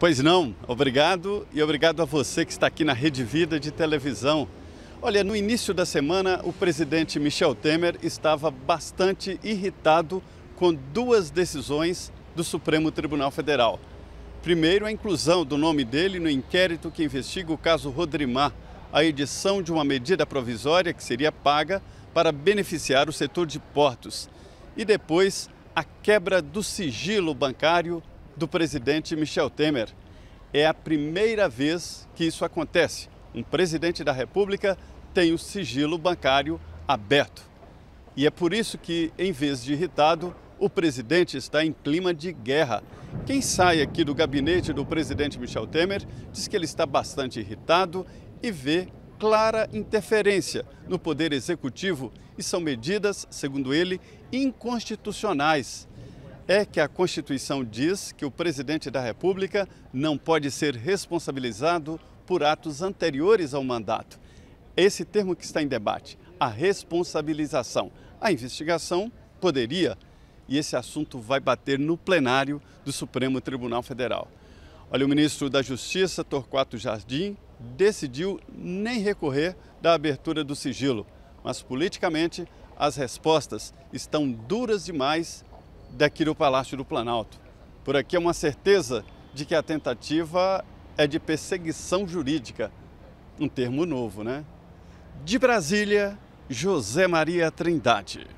Pois não, obrigado e obrigado a você que está aqui na Rede Vida de televisão. Olha, no início da semana, o presidente Michel Temer estava bastante irritado com duas decisões do Supremo Tribunal Federal. Primeiro, a inclusão do nome dele no inquérito que investiga o caso Rodrimar, a edição de uma medida provisória que seria paga para beneficiar o setor de portos. E depois, a quebra do sigilo bancário do presidente Michel Temer. É a primeira vez que isso acontece. Um presidente da República tem o sigilo bancário aberto. E é por isso que, em vez de irritado, o presidente está em clima de guerra. Quem sai aqui do gabinete do presidente Michel Temer diz que ele está bastante irritado e vê clara interferência no poder executivo e são medidas, segundo ele, inconstitucionais é que a Constituição diz que o presidente da República não pode ser responsabilizado por atos anteriores ao mandato. Esse termo que está em debate, a responsabilização. A investigação poderia, e esse assunto vai bater no plenário do Supremo Tribunal Federal. Olha, o ministro da Justiça, Torquato Jardim, decidiu nem recorrer da abertura do sigilo, mas politicamente as respostas estão duras demais daqui do Palácio do Planalto. Por aqui é uma certeza de que a tentativa é de perseguição jurídica, um termo novo, né? De Brasília, José Maria Trindade.